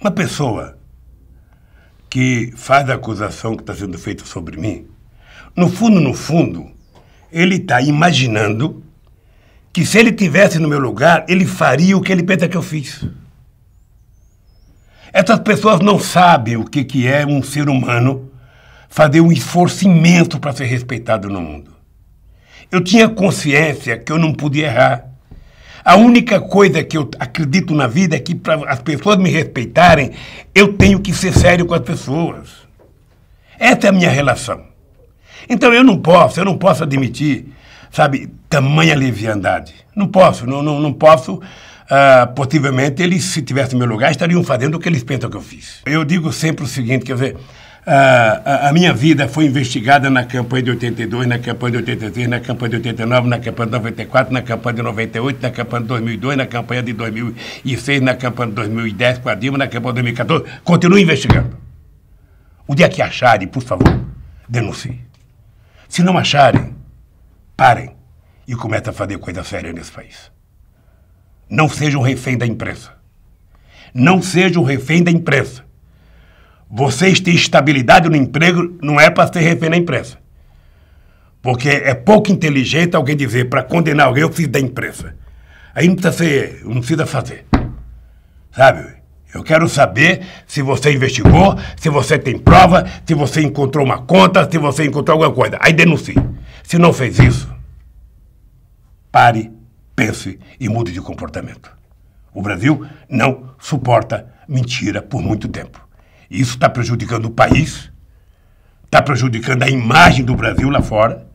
Uma pessoa que faz a acusação que está sendo feita sobre mim, no fundo, no fundo, ele está imaginando que se ele tivesse no meu lugar, ele faria o que ele pensa que eu fiz. Essas pessoas não sabem o que, que é um ser humano fazer um esforço imenso para ser respeitado no mundo. Eu tinha consciência que eu não podia errar. A única coisa que eu acredito na vida é que para as pessoas me respeitarem, eu tenho que ser sério com as pessoas. Essa é a minha relação. Então eu não posso, eu não posso admitir, sabe, tamanha leviandade. Não posso, não, não, não posso. Ah, possivelmente eles, se tivessem meu lugar, estariam fazendo o que eles pensam que eu fiz. Eu digo sempre o seguinte, quer dizer, ah, a, a, minha vida foi investigada na campanha de 82, na campanha de 83, na campanha de 89, na campanha de 94, na campanha de 98, na campanha de 2002, na campanha de 2006, na campanha de 2010 com a Dilma, na campanha de 2014. Continue investigando. O dia que acharem, por favor, denuncie. Se não acharem, parem e comecem a fazer coisa séria nesse país. Não seja um refém da imprensa. Não seja um refém da imprensa vocês têm estabilidade no emprego, não é para ser refém na imprensa. Porque é pouco inteligente alguém dizer para condenar alguém, eu fiz da imprensa. Aí não precisa ser, não precisa fazer. Sabe? Eu quero saber se você investigou, se você tem prova, se você encontrou uma conta, se você encontrou alguma coisa. Aí denuncie. Se não fez isso, pare, pense e mude de comportamento. O Brasil não suporta mentira por muito tempo. Isso está prejudicando o país, está prejudicando a imagem do Brasil lá fora,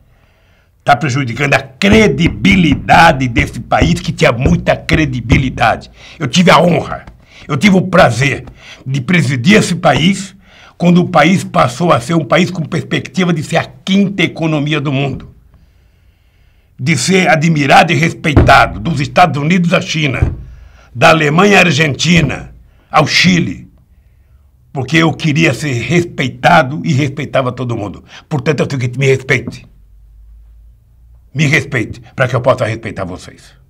está prejudicando a credibilidade desse país que tinha muita credibilidade. Eu tive a honra, eu tive o prazer de presidir esse país quando o país passou a ser um país com perspectiva de ser a quinta economia do mundo, de ser admirado e respeitado dos Estados Unidos à China, da Alemanha à Argentina, ao Chile porque eu queria ser respeitado e respeitava todo mundo. Portanto, eu tenho que me respeite. Me respeite, para que eu possa respeitar vocês.